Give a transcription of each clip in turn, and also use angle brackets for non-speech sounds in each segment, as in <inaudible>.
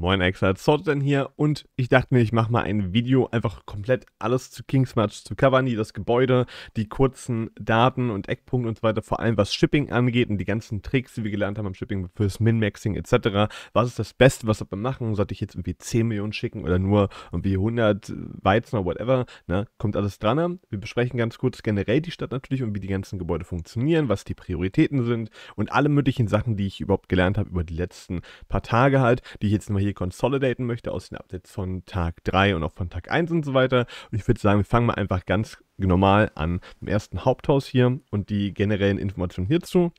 Moin Extra, denn hier und ich dachte mir, ich mache mal ein Video, einfach komplett alles zu Kingsmatch, zu Cavani, das Gebäude, die kurzen Daten und Eckpunkte und so weiter, vor allem was Shipping angeht und die ganzen Tricks, die wir gelernt haben am Shipping fürs Min-Maxing etc. Was ist das Beste, was wir machen? Sollte ich jetzt irgendwie 10 Millionen schicken oder nur irgendwie 100 Weizen oder whatever? Ne? Kommt alles dran. Wir besprechen ganz kurz generell die Stadt natürlich und wie die ganzen Gebäude funktionieren, was die Prioritäten sind und alle möglichen Sachen, die ich überhaupt gelernt habe über die letzten paar Tage halt, die ich jetzt nochmal hier hier consolidaten möchte aus den Updates von Tag 3 und auch von Tag 1 und so weiter. Und ich würde sagen, wir fangen mal einfach ganz normal an im ersten Haupthaus hier und die generellen Informationen hierzu.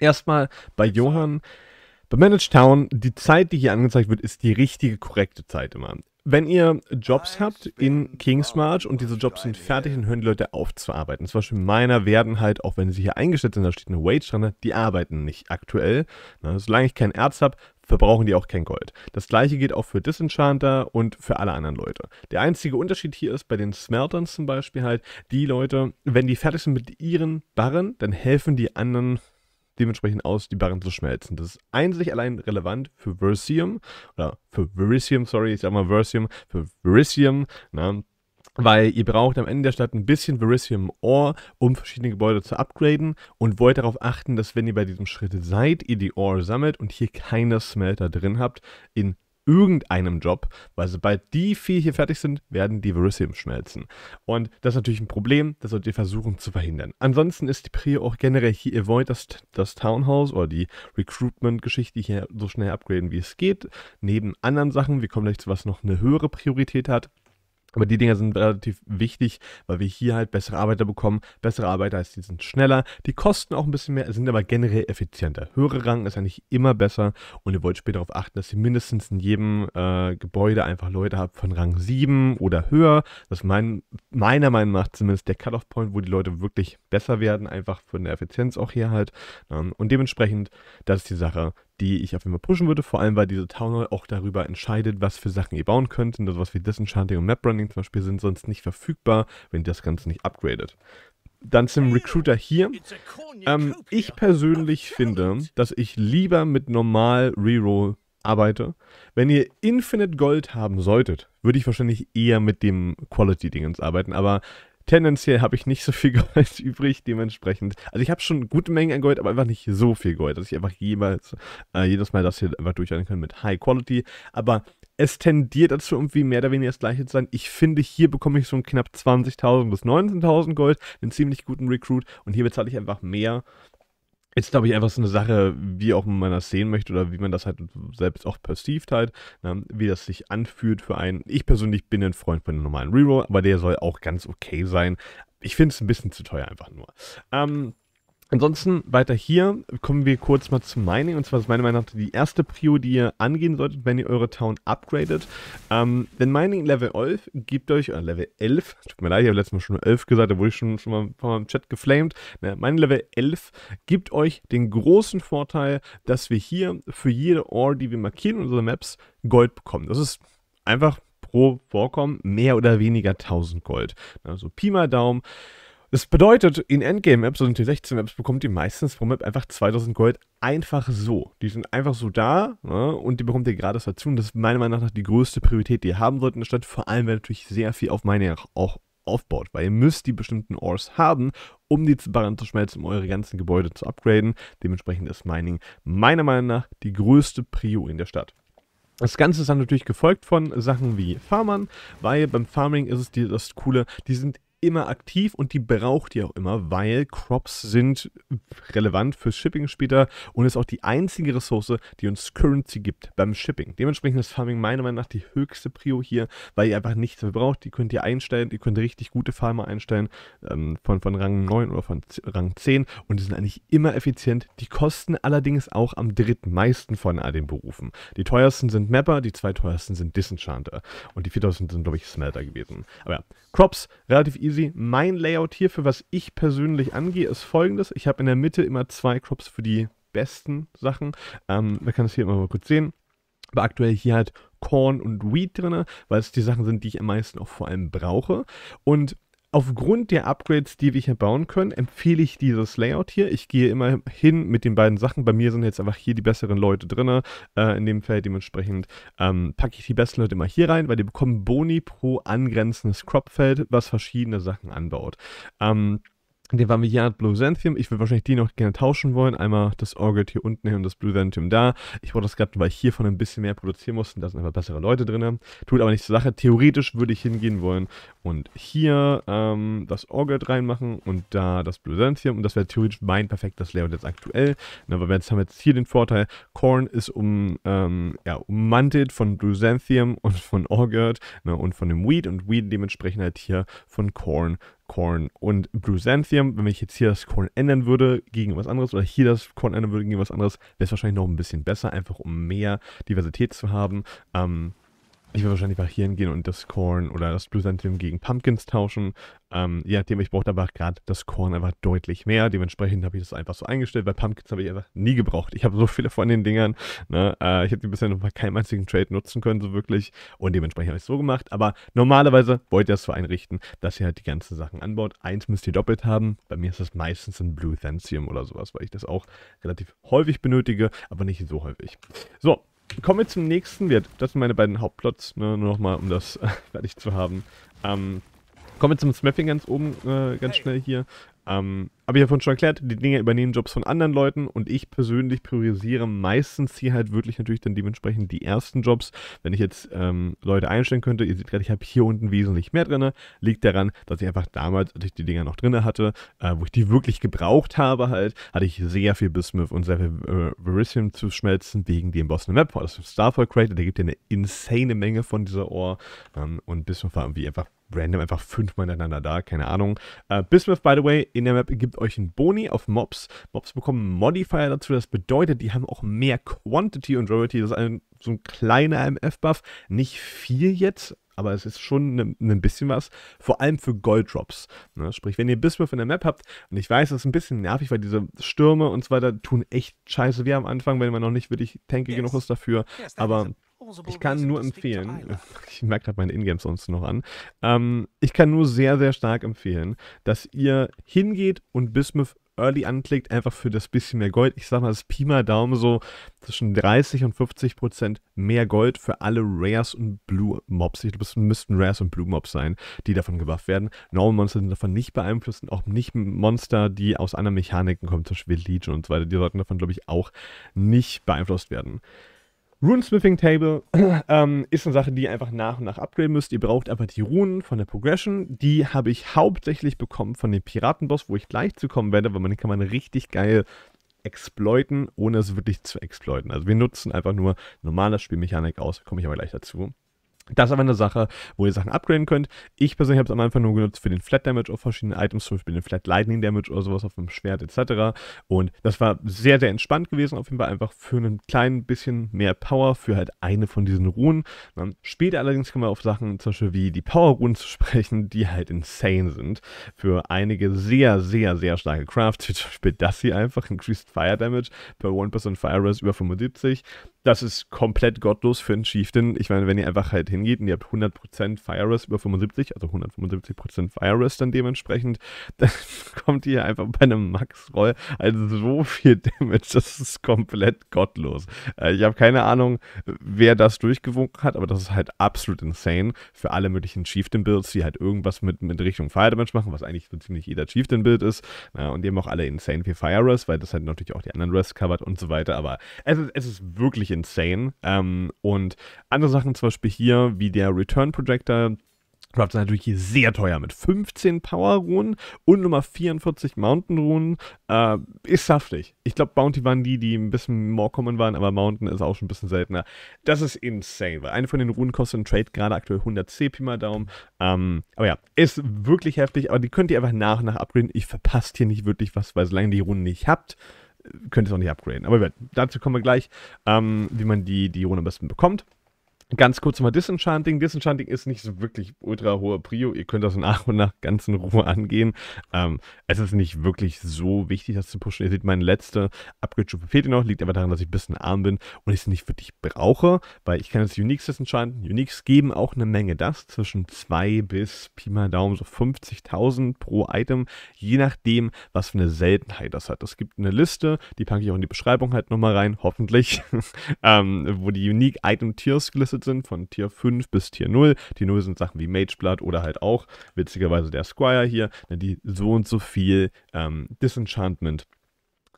Erstmal bei Johann. Bei Managed Town, die Zeit, die hier angezeigt wird, ist die richtige, korrekte Zeit immer. Wenn ihr Jobs habt in Kingsmarch und diese Jobs sind fertig, dann hören die Leute auf zu arbeiten. Zum Beispiel meiner werden halt, auch wenn sie hier eingestellt sind, da steht eine Wage dran, die arbeiten nicht aktuell. solange ich keinen Erz habe, verbrauchen die auch kein Gold. Das gleiche geht auch für Disenchanter und für alle anderen Leute. Der einzige Unterschied hier ist bei den Smeltern zum Beispiel halt, die Leute, wenn die fertig sind mit ihren Barren, dann helfen die anderen dementsprechend aus, die Barren zu schmelzen. Das ist einzig allein relevant für Versium, oder für Verisium, sorry, ich sag mal Versium, für Verisium, ne? Weil ihr braucht am Ende der Stadt ein bisschen Verisium Ore, um verschiedene Gebäude zu upgraden und wollt darauf achten, dass wenn ihr bei diesem Schritt seid, ihr die Ore sammelt und hier keine Smelter drin habt in irgendeinem Job, weil sobald die vier hier fertig sind, werden die Verisium schmelzen. Und das ist natürlich ein Problem, das solltet ihr versuchen zu verhindern. Ansonsten ist die Prio auch generell hier, ihr wollt das, das Townhouse oder die Recruitment-Geschichte hier so schnell upgraden, wie es geht. Neben anderen Sachen, wir kommen gleich zu was noch eine höhere Priorität hat. Aber die Dinger sind relativ wichtig, weil wir hier halt bessere Arbeiter bekommen. Bessere Arbeiter heißt, die sind schneller, die kosten auch ein bisschen mehr, sind aber generell effizienter. Höhere Rang ist eigentlich immer besser und ihr wollt später darauf achten, dass ihr mindestens in jedem äh, Gebäude einfach Leute habt von Rang 7 oder höher. Das ist mein, meiner Meinung nach zumindest der Cut-Off-Point, wo die Leute wirklich besser werden, einfach von der Effizienz auch her halt. Ähm, und dementsprechend, das ist die Sache, die ich auf jeden Fall pushen würde. Vor allem, weil diese Town Hall auch darüber entscheidet, was für Sachen ihr bauen könnt. Und sowas wie Disenchanting und Map Running zum Beispiel sind sonst nicht verfügbar, wenn ihr das Ganze nicht upgradet. Dann zum Recruiter hier. Ähm, ich persönlich finde, dass ich lieber mit normal Reroll arbeite. Wenn ihr Infinite Gold haben solltet, würde ich wahrscheinlich eher mit dem Quality-Dingens arbeiten, aber tendenziell habe ich nicht so viel <laughs> Gold übrig, dementsprechend. Also ich habe schon gute Mengen an Gold, aber einfach nicht so viel Gold, dass ich einfach jemals, äh, jedes Mal das hier einfach durchhalten kann mit High Quality. Aber es tendiert dazu, irgendwie mehr oder weniger das gleiche zu sein. Ich finde, hier bekomme ich so knapp 20.000 bis 19.000 Gold, einen ziemlich guten Recruit und hier bezahle ich einfach mehr ist, glaube ich, einfach so eine Sache, wie auch man das sehen möchte oder wie man das halt selbst auch perceived halt, ne? wie das sich anfühlt für einen. Ich persönlich bin ein Freund von einem normalen Reroll, aber der soll auch ganz okay sein. Ich finde es ein bisschen zu teuer einfach nur. Ähm, Ansonsten weiter hier kommen wir kurz mal zum Mining. Und zwar ist meine Meinung nach die erste Prio, die ihr angehen solltet, wenn ihr eure Town upgradet. Ähm, denn Mining Level 11 gibt euch, oder äh, Level 11, <laughs> tut mir leid, ich habe letztes Mal schon 11 gesagt, da wurde ich schon, schon mal ein paar Mal im Chat geflamed. Ne, Mining Level 11 gibt euch den großen Vorteil, dass wir hier für jede Ore, die wir markieren in unseren Maps, Gold bekommen. Das ist einfach pro Vorkommen mehr oder weniger 1000 Gold. Also Pi mal Daumen. Das bedeutet, in Endgame-Apps und T16-Apps bekommt ihr meistens pro Map einfach 2000 Gold einfach so. Die sind einfach so da ne? und die bekommt ihr gratis dazu. Und das ist meiner Meinung nach die größte Priorität, die ihr haben sollten in der Stadt. Vor allem, weil natürlich sehr viel auf Mining auch aufbaut, weil ihr müsst die bestimmten Ores haben, um die Barren zu schmelzen, um eure ganzen Gebäude zu upgraden. Dementsprechend ist Mining meiner Meinung nach die größte Prio in der Stadt. Das Ganze ist dann natürlich gefolgt von Sachen wie Farmern, weil beim Farming ist es das Coole, die sind immer aktiv und die braucht ihr auch immer, weil Crops sind relevant fürs Shipping später und ist auch die einzige Ressource, die uns Currency gibt beim Shipping. Dementsprechend ist Farming meiner Meinung nach die höchste Prio hier, weil ihr einfach nichts mehr braucht. Die könnt ihr einstellen, ihr könnt richtig gute Farmer einstellen ähm, von, von Rang 9 oder von Rang 10 und die sind eigentlich immer effizient. Die kosten allerdings auch am drittmeisten von all den Berufen. Die teuersten sind Mapper, die zwei teuersten sind Disenchanter und die 4000 sind, glaube ich, Smelter gewesen. Aber ja, Crops, relativ easy easy. Mein Layout hier, für was ich persönlich angehe, ist folgendes. Ich habe in der Mitte immer zwei Crops für die besten Sachen. Ähm, man kann es hier immer mal kurz sehen. Aber aktuell hier halt Corn und Wheat drin, weil es die Sachen sind, die ich am meisten auch vor allem brauche. Und aufgrund der Upgrades, die wir hier bauen können, empfehle ich dieses Layout hier. Ich gehe immer hin mit den beiden Sachen. Bei mir sind jetzt einfach hier die besseren Leute drin. Äh, in dem Feld dementsprechend ähm, packe ich die besten Leute immer hier rein, weil die bekommen Boni pro angrenzendes Cropfeld, was verschiedene Sachen anbaut. Ähm, den waren wir hier an Bluesenthium. Ich würde wahrscheinlich die noch gerne tauschen wollen. Einmal das Orgit hier unten hin und das Blue Bluesenthium da. Ich wollte das gerade, weil ich hiervon ein bisschen mehr produzieren musste. Da sind einfach bessere Leute drin. Tut aber nichts zur Sache. Theoretisch würde ich hingehen wollen und hier ähm, das Orgit reinmachen und da das Blue Bluesenthium. Und das wäre theoretisch mein perfektes Layout jetzt aktuell. Ne, aber jetzt haben wir jetzt hier den Vorteil, Korn ist um, ähm, ja, ummantelt von Blue Bluesenthium und von Orgit ne, und von dem Weed. Und Weed dementsprechend halt hier von Korn Korn und Brusanthium. Wenn ich jetzt hier das Korn ändern würde gegen was anderes oder hier das Korn ändern würde gegen was anderes, wäre es wahrscheinlich noch ein bisschen besser, einfach um mehr Diversität zu haben. Ähm, ich werde wahrscheinlich hier hingehen und das Korn oder das Chrysanthemum gegen Pumpkins tauschen. Ähm, je nachdem, ich brauchte aber gerade das Korn einfach deutlich mehr. Dementsprechend habe ich das einfach so eingestellt, weil Pumpkins habe ich einfach nie gebraucht. Ich habe so viele von den Dingern. Ne? Äh, ich habe die bisher noch bei keinem einzigen Trade nutzen können, so wirklich. Und dementsprechend habe ich es so gemacht. Aber normalerweise wollt ihr es so einrichten, dass ihr halt die ganzen Sachen anbaut. Eins müsst ihr doppelt haben. Bei mir ist das meistens ein Blue Thantium oder sowas, weil ich das auch relativ häufig benötige, aber nicht so häufig. So, Kommen wir zum nächsten Wert. Das sind meine beiden Hauptplots, ne? nur nochmal, um das <laughs> fertig zu haben. Ähm, kommen wir zum Smithing ganz oben, äh, ganz hey. schnell hier. Ähm, habe ich ja vorhin schon erklärt, die Dinger übernehmen Jobs von anderen Leuten und ich persönlich priorisiere meistens hier halt wirklich natürlich dann dementsprechend die ersten Jobs. Wenn ich jetzt ähm, Leute einstellen könnte, ihr seht gerade, ich habe hier unten wesentlich mehr drin, liegt daran, dass ich einfach damals, als ich die Dinger noch drin hatte, äh, wo ich die wirklich gebraucht habe halt, hatte ich sehr viel Bismuth und sehr viel äh, Verisium zu schmelzen wegen dem Boston Map, das ist Starfall Creator, der gibt ja eine insane Menge von dieser Ohr ähm, und Bismuth war irgendwie einfach random einfach fünfmal ineinander da, keine Ahnung. Äh, Bismuth, by the way, in der Map gibt euch einen Boni auf Mobs. Mobs bekommen Modifier dazu. Das bedeutet, die haben auch mehr Quantity und Rarity. Das ist ein, so ein kleiner MF-Buff. Nicht viel jetzt, aber es ist schon ein ne, ne bisschen was, vor allem für Golddrops. Ne? Sprich, wenn ihr Bismuth in der Map habt, und ich weiß, das ist ein bisschen nervig, weil diese Stürme und so weiter tun echt scheiße wie am Anfang, wenn man noch nicht wirklich tanky yes. genug ist dafür, yes, aber... Ich kann nur empfehlen, <laughs> ich merke gerade meine Ingame sonst noch an, ähm, ich kann nur sehr, sehr stark empfehlen, dass ihr hingeht und Bismuth Early anklickt, einfach für das bisschen mehr Gold. Ich sag mal, das ist Pi mal Daumen so zwischen 30 und 50 Prozent mehr Gold für alle Rares und Blue Mobs. Ich glaube, es müssten Rares und Blue Mobs sein, die davon gebufft werden. Normal Monster sind davon nicht beeinflusst und auch nicht Monster, die aus anderen Mechaniken kommen, zum Beispiel Legion und so weiter. Die sollten davon, glaube ich, auch nicht beeinflusst werden. Runesmithing Table <clears throat> ähm, ist eine Sache, die ihr einfach nach und nach upgraden müsst. Ihr braucht einfach die Runen von der Progression. Die habe ich hauptsächlich bekommen von dem Piratenboss, wo ich gleich zu kommen werde, weil man den kann man richtig geil exploiten, ohne es wirklich zu exploiten. Also wir nutzen einfach nur normale Spielmechanik aus, komme ich aber gleich dazu. Das ist aber eine Sache, wo ihr Sachen upgraden könnt. Ich persönlich habe es am Anfang nur genutzt für den Flat Damage auf verschiedenen Items, zum Beispiel den Flat Lightning Damage oder sowas auf dem Schwert etc. Und das war sehr, sehr entspannt gewesen, auf jeden Fall einfach für ein klein bisschen mehr Power für halt eine von diesen Runen. Später allerdings kommen wir auf Sachen zum Beispiel wie die Power-Runen zu <laughs> sprechen, die halt insane sind. Für einige sehr, sehr, sehr starke Crafts, wie zum Beispiel das hier einfach, Increased Fire Damage bei 1% Fire Res über 75 das ist komplett gottlos für einen Chieftain. Ich meine, wenn ihr einfach halt hingeht und ihr habt 100% Fire Rest über 75, also 175% Fire Rest dann dementsprechend, <laughs> dann kommt ihr einfach bei einem Max-Roll also so viel Damage, das ist komplett gottlos. Äh, ich habe keine Ahnung, wer das durchgewunken hat, aber das ist halt absolut insane für alle möglichen Chieftain-Builds, die halt irgendwas mit, mit Richtung Fire Damage machen, was eigentlich so ziemlich jeder Chieftain-Build ist. Und die haben auch alle insane viel Fire Rest, weil das halt natürlich auch die anderen Rests covert und so weiter, aber es ist, es ist wirklich insane. Ähm, und andere Sachen zum Beispiel hier, wie der Return Projector, Drops natürlich hier sehr teuer mit 15 Power-Runen und Nummer 44 Mountain-Runen. Äh, ist saftig. Ich glaube, Bounty waren die, die ein bisschen more common waren, aber Mountain ist auch schon ein bisschen seltener. Das ist insane, weil eine von den Runen kostet im Trade gerade aktuell 100 CP mal Daumen. Ähm, aber ja, ist wirklich heftig, aber die könnt ihr einfach nach und nach upgraden. Ich verpasst hier nicht wirklich was, weil solange die Runen nicht habt, könnte es auch nicht upgraden. Aber dazu kommen wir gleich, ähm, wie man die, die Rune am besten bekommt ganz kurz mal Disenchanting. Disenchanting ist nicht so wirklich ultra hoher Prio. Ihr könnt das nach und nach ganz in Ruhe angehen. Ähm, es ist nicht wirklich so wichtig, das zu pushen. Ihr seht, meine letzte Upgrade-Stufe fehlt noch. Liegt aber daran, dass ich ein bisschen arm bin und ich es nicht wirklich brauche, weil ich kann jetzt Uniques Disenchanten. Uniques geben auch eine Menge das. Zwischen 2 bis Pi mal Daumen so 50.000 pro Item. Je nachdem, was für eine Seltenheit das hat. Es gibt eine Liste, die packe ich auch in die Beschreibung halt nochmal rein, hoffentlich, <laughs> ähm, wo die Unique Item Tiers gelistet gelistet sind, von Tier 5 bis Tier 0. Die 0 sind Sachen wie Mageblood oder halt auch, witzigerweise der Squire hier, ne, die so und so viel ähm, Disenchantment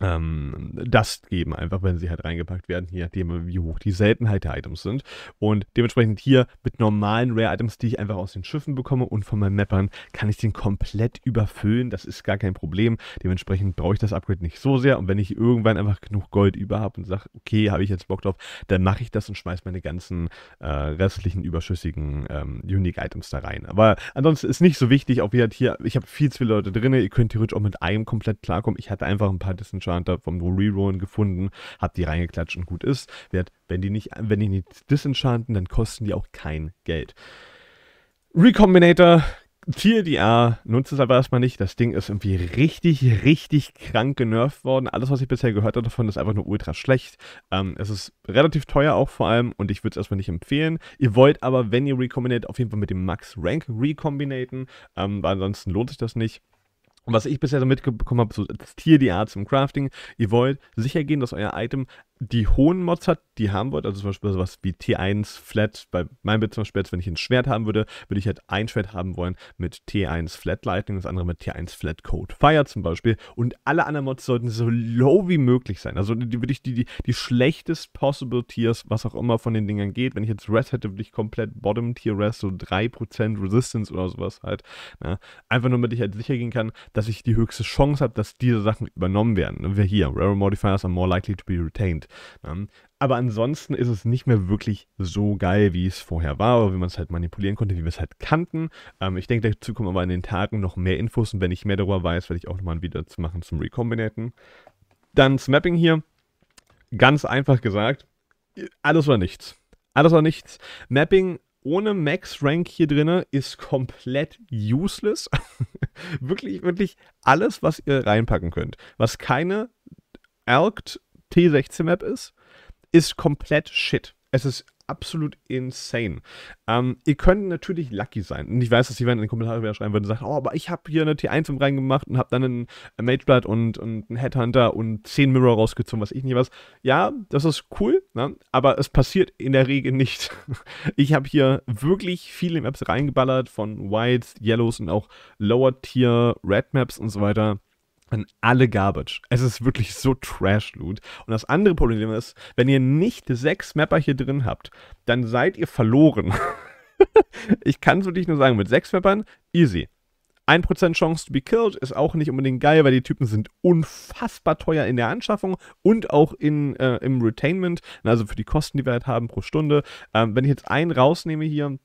ähm, Dust geben, einfach wenn sie halt reingepackt werden, je nachdem, wie hoch die Seltenheit der Items sind. Und dementsprechend hier mit normalen Rare-Items, die ich einfach aus den Schiffen bekomme und von meinen Mappern, kann ich den komplett überfüllen. Das ist gar kein Problem. Dementsprechend brauche ich das Upgrade nicht so sehr. Und wenn ich irgendwann einfach genug Gold über habe und sage, okay, habe ich jetzt Bock drauf, dann mache ich das und schmeiße meine ganzen äh, restlichen überschüssigen ähm, Unique-Items da rein. Aber ansonsten ist nicht so wichtig, auch wie halt hier, ich habe viel zu viele Leute drin, ihr könnt theoretisch auch mit einem komplett klarkommen. Ich hatte einfach ein paar Dissens anscheinend vom Rerollen gefunden, hab die reingeklatscht und gut ist. Wert, wenn die nicht, wenn die nicht disenchanten, dann kosten die auch kein Geld. Recombinator, TLDR nutzt es aber erstmal nicht. Das Ding ist irgendwie richtig, richtig krank genervt worden. Alles, was ich bisher gehört habe davon, ist einfach nur ultra schlecht. Ähm, es ist relativ teuer auch vor allem und ich würde es erstmal nicht empfehlen. Ihr wollt aber, wenn ihr recombinate, auf jeden Fall mit dem Max Rank recombinaten, ähm, weil ansonsten lohnt sich das nicht. Und was ich bisher so mitbekommen habe, so als Tierdiät zum Crafting, ihr wollt sicher gehen, dass euer Item die hohen Mods hat, die haben wollt, also zum Beispiel sowas wie T1 Flat, bei meinem Bild zum Beispiel jetzt, wenn ich ein Schwert haben würde, würde ich halt ein Schwert haben wollen mit T1 Flat Lightning, das andere mit T1 Flat Code Fire zum Beispiel. Und alle anderen Mods sollten so low wie möglich sein. Also die würde ich die, die, die schlechtest possible Tiers, was auch immer von den Dingern geht. Wenn ich jetzt Rest hätte, würde ich komplett Bottom Tier Rest, so 3% Resistance oder sowas halt. Ne? Einfach nur, damit ich halt sicher gehen kann, dass ich die höchste Chance habe, dass diese Sachen übernommen werden. Wir hier, Rare Modifiers are more likely to be retained sind. Ne? Aber ansonsten ist es nicht mehr wirklich so geil, wie es vorher war, oder wie man es halt manipulieren konnte, wie wir es halt kannten. Ähm, ich denke, dazu kommen aber in den Tagen noch mehr Infos und wenn ich mehr darüber weiß, werde ich auch nochmal ein Video zu machen zum Recombinaten. Dann das Mapping hier. Ganz einfach gesagt, alles oder nichts. Alles oder nichts. Mapping ohne Max Rank hier drin ist komplett useless. <laughs> wirklich, wirklich alles, was ihr reinpacken könnt. Was keine Alkt T16-Map ist, ist komplett shit. Es ist absolut insane. Ähm, ihr könnt natürlich lucky sein. Und ich weiß, dass jemand in den Kommentaren wieder schreiben würde und sagt, oh, aber ich habe hier eine T1 map reingemacht und habe dann einen Mageblood und, und einen Headhunter und 10 Mirror rausgezogen, was ich nicht was. Ja, das ist cool, ne? aber es passiert in der Regel nicht. <laughs> ich habe hier wirklich viele Maps reingeballert von Whites, Yellows und auch Lower-Tier Red Maps und so weiter man alle Garbage. Es ist wirklich so Trash-Loot. Und das andere Problem ist, wenn ihr nicht sechs Mapper hier drin habt, dann seid ihr verloren. <laughs> ich kann es wirklich nur sagen, mit sechs Mappern, easy. 1% Chance to be killed ist auch nicht unbedingt geil, weil die Typen sind unfassbar teuer in der Anschaffung und auch in, äh, im Retainment, also für die Kosten, die wir halt haben pro Stunde. Ähm, wenn ich jetzt einen rausnehme hier,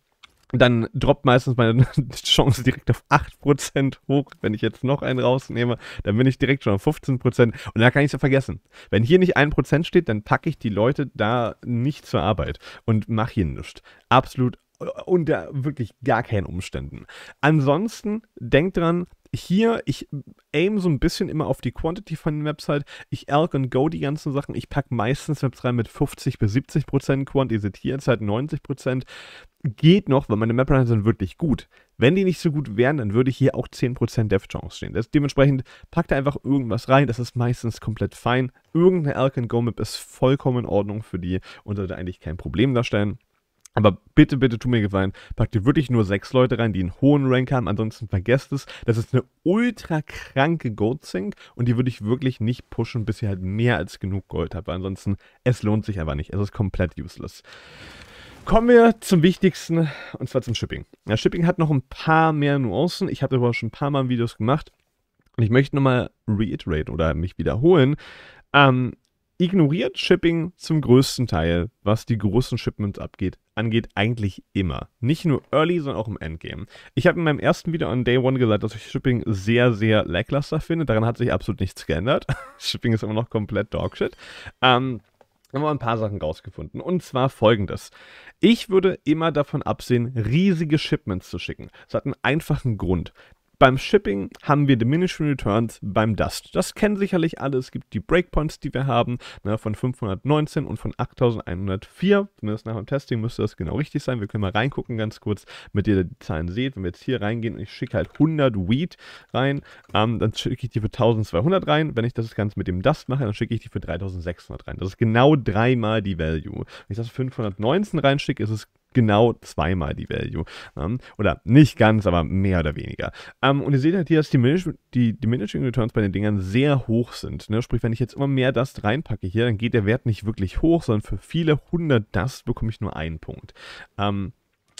dann droppt meistens meine <laughs> Chance direkt auf 8% hoch. Wenn ich jetzt noch einen rausnehme, dann bin ich direkt schon auf 15%. Und da kann ich es ja vergessen. Wenn hier nicht 1% steht, dann packe ich die Leute da nicht zur Arbeit und mache hier nichts. Absolut unter wirklich gar keinen Umständen. Ansonsten denkt dran, hier, ich aim so ein bisschen immer auf die Quantity von der Website. Ich elk und go die ganzen Sachen. Ich packe meistens Maps rein mit 50 bis 70 Prozent Quantity. Sind hier jetzt halt 90 Prozent. Geht noch, weil meine Map Runs sind wirklich gut. Wenn die nicht so gut wären, dann würde ich hier auch 10% Prozent Death chance stehen. Das, dementsprechend packt da einfach irgendwas rein. Das ist meistens komplett fein. Irgendeine elk and go map ist vollkommen in Ordnung für die und sollte eigentlich kein Problem darstellen. Aber bitte, bitte tu mir gefallen, packt dir wirklich nur sechs Leute rein, die einen hohen Rank haben, ansonsten vergesst es. Das ist eine ultra kranke Gold-Sync und die würde ich wirklich nicht pushen, bis ihr halt mehr als genug Gold habt. Weil ansonsten, es lohnt sich aber nicht. Es ist komplett useless. Kommen wir zum Wichtigsten, und zwar zum Shipping. Ja, Shipping hat noch ein paar mehr Nuancen. Ich habe darüber schon ein paar Mal Videos gemacht. Und ich möchte nochmal reiterate oder mich wiederholen. Ähm, ignoriert Shipping zum größten Teil, was die großen Shipments abgeht, angeht, eigentlich immer. Nicht nur Early, sondern auch im Endgame. Ich habe in meinem ersten Video an Day One gesagt, dass ich Shipping sehr, sehr lackluster finde. Daran hat sich absolut nichts geändert. <laughs> Shipping ist immer noch komplett Dogshit. Ähm, haben wir ein paar Sachen rausgefunden. Und zwar folgendes. Ich würde immer davon absehen, riesige Shipments zu schicken. Das hat einen einfachen Grund. Beim Shipping haben wir Diminishing Returns beim Dust. Das kennen sicherlich alle. Es gibt die Breakpoints, die wir haben, ne, von 519 und von 8104. Zumindest nach dem Testing müsste das genau richtig sein. Wir können mal reingucken ganz kurz, damit ihr die Zahlen seht. Wenn wir jetzt hier reingehen und ich schicke halt 100 Weed rein, ähm, dann schicke ich die für 1200 rein. Wenn ich das Ganze mit dem Dust mache, dann schicke ich die für 3600 rein. Das ist genau dreimal die Value. Wenn ich das 519 reinschicke, ist es genau zweimal die Value. Ähm, oder nicht ganz, aber mehr oder weniger. Ähm, und ihr seht halt hier, dass die, die Diminishing Returns bei den Dingern sehr hoch sind. Ne? Sprich, wenn ich jetzt immer mehr Dust reinpacke hier, dann geht der Wert nicht wirklich hoch, sondern für viele hundert Dust bekomme ich nur einen Punkt. Ähm,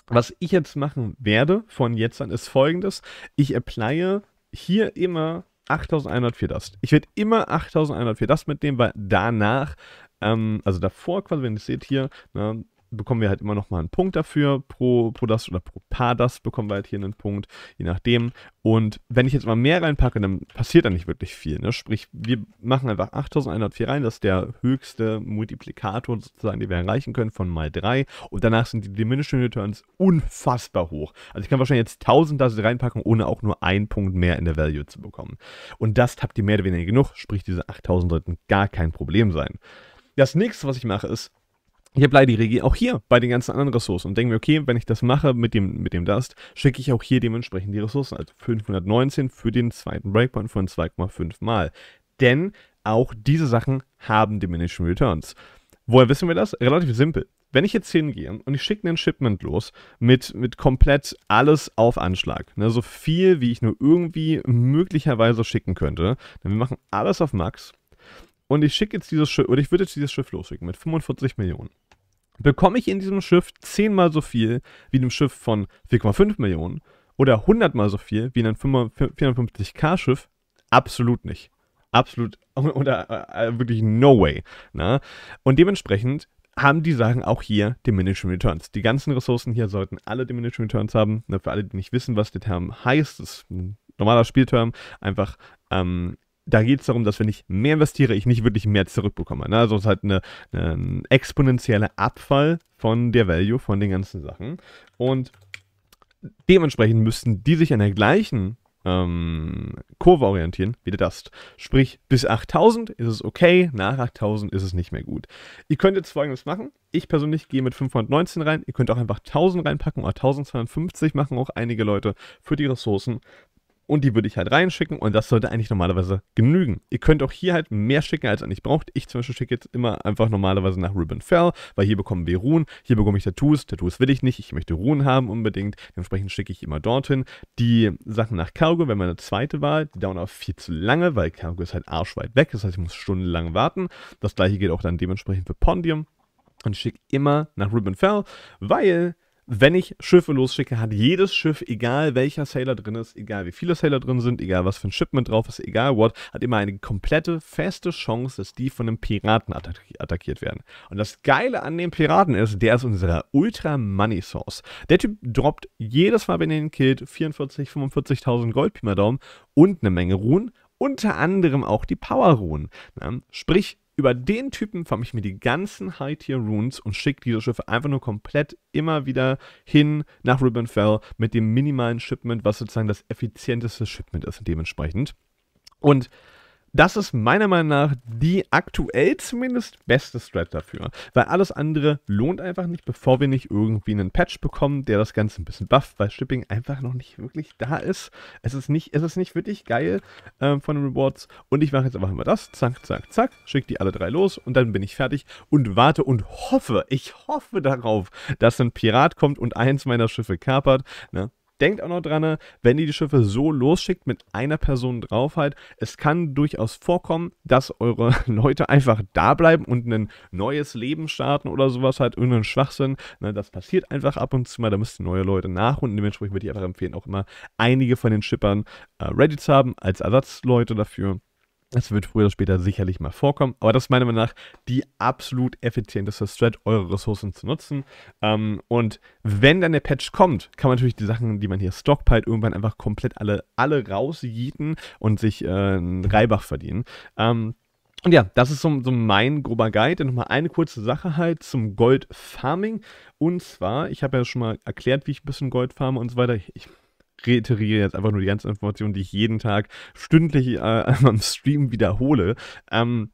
was ich jetzt machen werde von jetzt an ist folgendes. Ich applye hier immer 8104 Dust. Ich werde immer 8104 Dust mitnehmen, weil danach, ähm, also davor quasi, wenn ihr seht hier, ne, bekommen wir halt immer noch mal einen Punkt dafür pro, pro das oder pro Paar das bekommen wir halt hier einen Punkt, je nachdem. Und wenn ich jetzt mal mehr reinpacke, dann passiert da nicht wirklich viel. Ne? Sprich, wir machen einfach 8104 rein, das ist der höchste Multiplikator sozusagen, den wir erreichen können von mal 3. Und danach sind die Diminishing Returns unfassbar hoch. Also ich kann wahrscheinlich jetzt 1000 das reinpacken, ohne auch nur einen Punkt mehr in der Value zu bekommen. Und das habt ihr mehr oder weniger genug, sprich diese 8000 sollten gar kein Problem sein. Das nächste, was ich mache, ist ich habe leider die Regie auch hier bei den ganzen anderen Ressourcen und denke mir, okay, wenn ich das mache mit dem, mit dem Dust, schicke ich auch hier dementsprechend die Ressourcen, also 519 für den zweiten Breakpoint von 2,5 Mal. Denn auch diese Sachen haben Diminishing Returns. Woher wissen wir das? Relativ simpel. Wenn ich jetzt hingehe und ich schicke ein Shipment los mit, mit komplett alles auf Anschlag, ne, so viel wie ich nur irgendwie möglicherweise schicken könnte, denn wir machen alles auf Max, und ich schicke jetzt dieses Schiff, oder ich würde jetzt dieses Schiff losschicken mit 45 Millionen. Bekomme ich in diesem Schiff zehnmal so viel wie in einem Schiff von 4,5 Millionen oder 100 mal so viel wie in einem 450k Schiff? Absolut nicht. Absolut <laughs> oder äh, wirklich no way. Na? Ne? Und dementsprechend haben die Sachen auch hier Diminishing Returns. Die ganzen Ressourcen hier sollten alle Diminishing Returns haben. Ne? Für alle, die nicht wissen, was der Term heißt, ist ein normaler Spielterm, einfach ähm, da geht es darum, dass wenn ich mehr investiere, ich nicht wirklich mehr zurückbekomme. Ne? Also es ist halt eine, ein exponentieller Abfall von der Value, von den ganzen Sachen. Und dementsprechend müssten die sich an der gleichen ähm, Kurve orientieren wie der Dust. Sprich, bis 8000 ist es okay, nach 8000 ist es nicht mehr gut. Ihr könnt jetzt folgendes machen. Ich persönlich gehe mit 519 rein. Ihr könnt auch einfach 1000 reinpacken oder 1250 machen auch einige Leute für die Ressourcen und die würde ich halt reinschicken und das sollte eigentlich normalerweise genügen. Ihr könnt auch hier halt mehr schicken, als ihr nicht braucht. Ich zum Beispiel schicke jetzt immer einfach normalerweise nach Ribbon Fell, weil hier bekommen wir Ruhen, hier bekomme ich Tattoos, Tattoos will ich nicht, ich möchte Ruhen haben unbedingt, dementsprechend schicke ich immer dorthin. Die Sachen nach Cargo wenn meine zweite Wahl, die dauern auch viel zu lange, weil Cargo ist halt arschweit weg, das heißt ich muss stundenlang warten. Das gleiche geht auch dann dementsprechend für Pondium und ich schicke immer nach Ribbon Fell, weil wenn ich Schiffe losschicke, hat jedes Schiff, egal welcher Sailor drin ist, egal wie viele Sailor drin sind, egal was für ein Shipment drauf ist, egal what, hat immer eine komplette feste Chance, dass die von einem Piraten attackiert werden. Und das Geile an dem Piraten ist, der ist unsere Ultra Money Source. Der Typ droppt jedes Mal, wenn er ihn killt, 44.000, 45.000 Gold, Pima Daumen, und eine Menge Ruhen unter anderem auch die Power ruhen. Ne? Sprich, über den Typen farm ich mir die ganzen High-Tier-Runes und schicke diese Schiffe einfach nur komplett immer wieder hin nach Ribbon Fell mit dem minimalen Shipment, was sozusagen das effizienteste Shipment ist dementsprechend. Und das ist meiner Meinung nach die aktuell zumindest beste Strat dafür, weil alles andere lohnt einfach nicht, bevor wir nicht irgendwie einen Patch bekommen, der das Ganze ein bisschen bufft, weil Shipping einfach noch nicht wirklich da ist. Es ist nicht, es ist nicht wirklich geil äh, von den Rewards und ich mache jetzt einfach immer das, zack, zack, zack, schicke die alle drei los und dann bin ich fertig und warte und hoffe, ich hoffe darauf, dass ein Pirat kommt und eins meiner Schiffe kapert, ne? Denkt auch noch dran, ne, wenn ihr die Schiffe so losschickt mit einer Person drauf halt, es kann durchaus vorkommen, dass eure <laughs> Leute einfach da bleiben und ein neues Leben starten oder sowas halt, irgendeinen Schwachsinn. Na, ne, das passiert einfach ab und zu mal, da müsst ihr neue Leute nachholen. Dementsprechend würde ich einfach empfehlen, auch immer einige von den Schippern äh, ready zu haben als Ersatzleute dafür. Es wird früher oder später sicherlich mal vorkommen, aber das ist meiner Meinung nach die absolut effizienteste Strat, eure Ressourcen zu nutzen. Ähm, und wenn dann der Patch kommt, kann man natürlich die Sachen, die man hier stockpilt, irgendwann einfach komplett alle, alle rausjieten und sich äh, einen Reibach verdienen. Ähm, und ja, das ist so, so mein grober Guide. Und nochmal eine kurze Sache halt zum Gold Farming. Und zwar, ich habe ja schon mal erklärt, wie ich ein bisschen Gold farme und so weiter. Ich, reiteriere jetzt einfach nur die ganzen Informationen, die ich jeden Tag stündlich äh, <laughs> am Stream wiederhole. Ähm,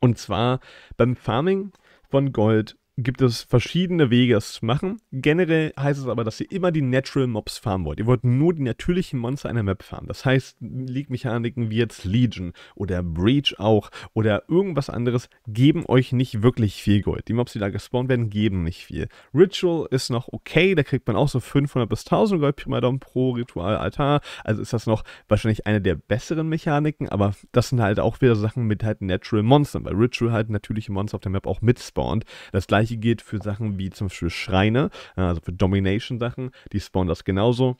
und zwar beim Farming von Gold gibt es verschiedene Wege, das zu machen. Generell heißt es aber, dass ihr immer die Natural Mobs farmen wollt. Ihr wollt nur die natürlichen Monster einer Map farmen. Das heißt, League-Mechaniken wie jetzt Legion oder Breach auch oder irgendwas anderes geben euch nicht wirklich viel Gold. Die Mobs, die da gespawnt werden, geben nicht viel. Ritual ist noch okay, da kriegt man auch so 500 bis 1000 Gold pro Ritualaltar. Also ist das noch wahrscheinlich eine der besseren Mechaniken, aber das sind halt auch wieder Sachen mit halt Natural Monstern, weil Ritual halt natürliche Monster auf der Map auch mitspawnt. Das gleiche gleiche gilt für Sachen wie zum Beispiel Schreine, also für Domination-Sachen, die spawnen das genauso.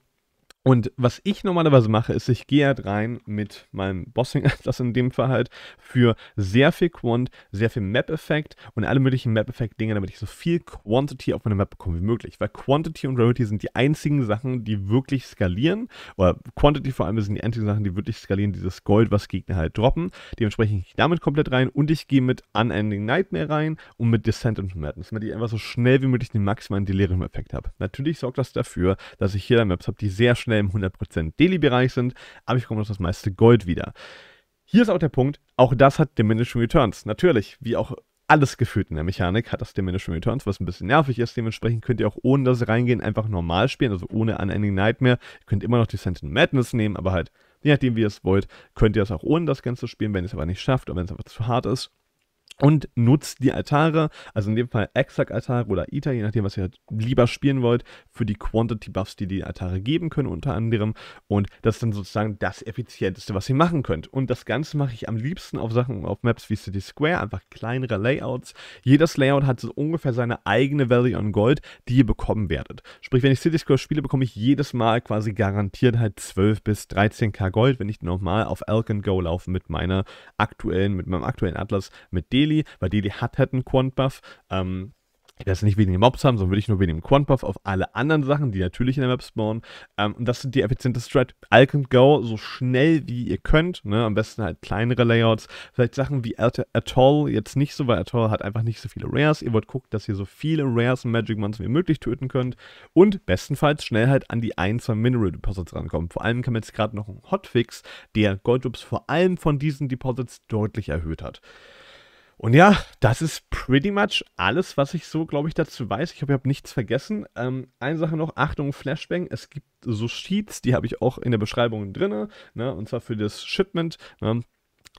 Und was ich normalerweise mache, ist, ich gehe halt rein mit meinem Bossing Atlas in dem Fall halt für sehr viel Quant, sehr viel Map-Effekt und alle möglichen Map-Effekt-Dinge, damit ich so viel Quantity auf meine Map bekomme wie möglich. Weil Quantity und Rarity sind die einzigen Sachen, die wirklich skalieren. Oder Quantity vor allem sind die einzigen Sachen, die wirklich skalieren, dieses Gold, was Gegner halt droppen. Dementsprechend gehe ich damit komplett rein und ich gehe mit Unending Nightmare rein und mit Descent into Madness, damit ich einfach so schnell wie möglich den maximalen Delirium-Effekt habe. Natürlich sorgt das dafür, dass ich hier dann Maps habe, die sehr schnell schnell im 100% Daily-Bereich sind, aber ich bekomme noch das meiste Gold wieder. Hier ist auch der Punkt, auch das hat Diminishing Returns. Natürlich, wie auch alles gefühlt in der Mechanik hat das Diminishing Returns, was ein bisschen nervig ist. Dementsprechend könnt ihr auch ohne das Reingehen einfach normal spielen, also ohne Unending Nightmare. Ihr könnt immer noch die Sentinel Madness nehmen, aber halt, je nachdem wie ihr es wollt, könnt ihr es auch ohne das Ganze spielen, wenn ihr es aber nicht schafft oder wenn es aber zu hart ist und nutzt die Altare, also in dem Fall Exak Altare oder Ita, je nachdem, was ihr halt lieber spielen wollt, für die Quantity Buffs, die die Altare geben können unter anderem. Und das ist dann sozusagen das Effizienteste, was ihr machen könnt. Und das Ganze mache ich am liebsten auf Sachen, auf Maps wie City Square, einfach kleinere Layouts. Jedes Layout hat so ungefähr seine eigene Value on Gold, die ihr bekommen werdet. Sprich, wenn ich City Square spiele, bekomme ich jedes Mal quasi garantiert halt 12 bis 13k Gold, wenn ich nochmal auf Alcan Go laufe mit meiner aktuellen, mit meinem aktuellen Atlas, mit dem Deli, weil Deli hat halt einen Quant-Buff. Ähm, ich weiß nicht, wenigen Mobs haben, sondern wirklich nur wenigen Quant-Buff auf alle anderen Sachen, die natürlich in der Map spawnen. Ähm, und das sind die effiziente Strat. Alk and Go so schnell wie ihr könnt. Ne? Am besten halt kleinere Layouts. Vielleicht Sachen wie Atoll jetzt nicht so, weil Atoll hat einfach nicht so viele Rares. Ihr wollt gucken, dass ihr so viele Rares und Magic Mons wie möglich töten könnt. Und bestenfalls schnell halt an die 1 2 Mineral Deposits rankommen. Vor allem kam jetzt gerade noch ein Hotfix, der Goldjobs vor allem von diesen Deposits deutlich erhöht hat. Und ja, das ist pretty much alles, was ich so, glaube ich, dazu weiß. Ich ich habe nichts vergessen. Ähm, eine Sache noch, Achtung, Flashbang. Es gibt so Sheets, die habe ich auch in der Beschreibung drin, ne? und zwar für das Shipment. Ne?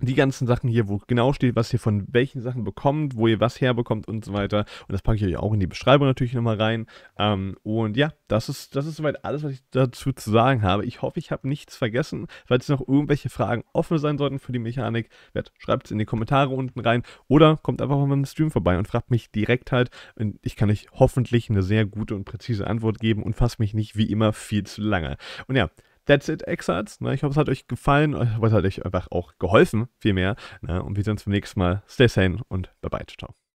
die ganzen Sachen hier, wo genau steht, was ihr von welchen Sachen bekommt, wo ihr was herbekommt und so weiter. Und das packe ich euch auch in die Beschreibung natürlich nochmal rein. Ähm, und ja, das ist, das ist soweit alles, was ich dazu zu sagen habe. Ich hoffe, ich habe nichts vergessen. Falls noch irgendwelche Fragen offen sein sollten für die Mechanik, schreibt es in die Kommentare unten rein oder kommt einfach mal beim Stream vorbei und fragt mich direkt halt. Ich kann euch hoffentlich eine sehr gute und präzise Antwort geben und fasse mich nicht wie immer viel zu lange. Und ja, That's it, Exarts. Ne? Ich hoffe, es hat euch gefallen. Ich äh, hoffe, es hat euch einfach auch geholfen, vielmehr. Ne? Und wir sehen uns beim nächsten Mal. Stay sane und bye bye. Ciao.